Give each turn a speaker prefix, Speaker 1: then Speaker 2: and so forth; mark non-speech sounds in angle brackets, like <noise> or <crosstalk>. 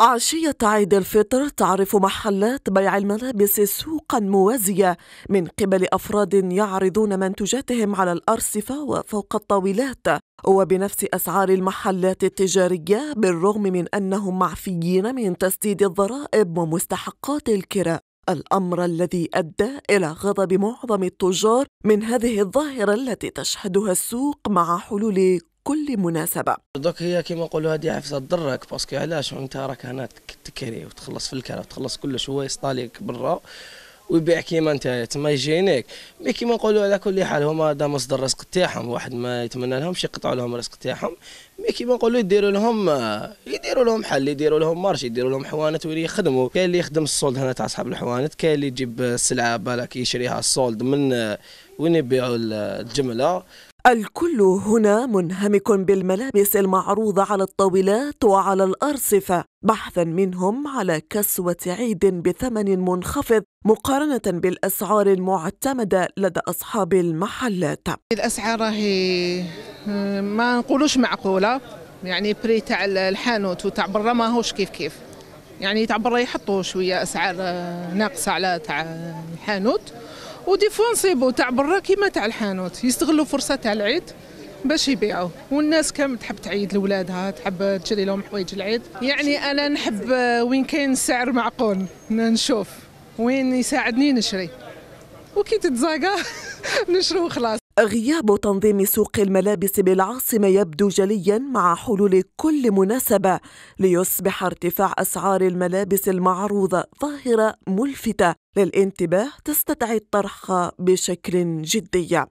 Speaker 1: عشية عيد الفطر تعرف محلات بيع الملابس سوقا موازية من قبل أفراد يعرضون منتجاتهم على الأرصفة وفوق الطاولات وبنفس أسعار المحلات التجارية بالرغم من أنهم معفيين من تسديد الضرائب ومستحقات الكراء الامر الذي ادى الى غضب معظم التجار من هذه الظاهره التي تشهدها السوق مع حلول
Speaker 2: كل مناسبة دوك هي كما نقولوا هذه عفسه تضرك باسكو علاش انت راك هنا تكري وتخلص في الكره وتخلص كلش هو يسطاليك برا ويبيع كيما انت تما يجينيك مي كيما نقولوا على كل حال هما هذا مصدر الرزق تاعهم واحد ما يتمنى لهمش يقطعوا لهم الرزق تاعهم مي كيما نقولوا يديروا لهم يديروا لهم حل يديروا لهم مارش يديروا لهم حوانت ويلي يخدموا كاين اللي يخدم الصولد هنا تاع اصحاب الحوانت كاين اللي يجيب السلعه بالك يشريها الصولد من وين يبيعوا الجمله الكل
Speaker 1: هنا منهمك بالملابس المعروضة على الطاولات وعلى الأرصفة بحثا منهم على كسوة عيد بثمن منخفض مقارنة بالأسعار المعتمدة
Speaker 3: لدى أصحاب المحلات الأسعار هي ما نقولوش معقولة يعني بري تاع الحانوت وتاع برا ماهوش كيف كيف يعني تاع برا يحطوا شوية أسعار آه، ناقصة على تاع الحانوت ودي فوا نصيبو تاع برا كيما تاع الحانوت يستغلوا فرصه تاع العيد باش يبيعوا والناس كم تحب تعيد لولادها تحب تشري لهم حوايج العيد يعني انا نحب وين كاين سعر معقول نشوف وين يساعدني نشري وكي تتزاقى <laughs> نشرو خلاص غياب تنظيم سوق
Speaker 1: الملابس بالعاصمة يبدو جليا مع حلول كل مناسبة ليصبح ارتفاع أسعار الملابس المعروضة ظاهرة ملفتة للانتباه تستدعي الطرح بشكل جدي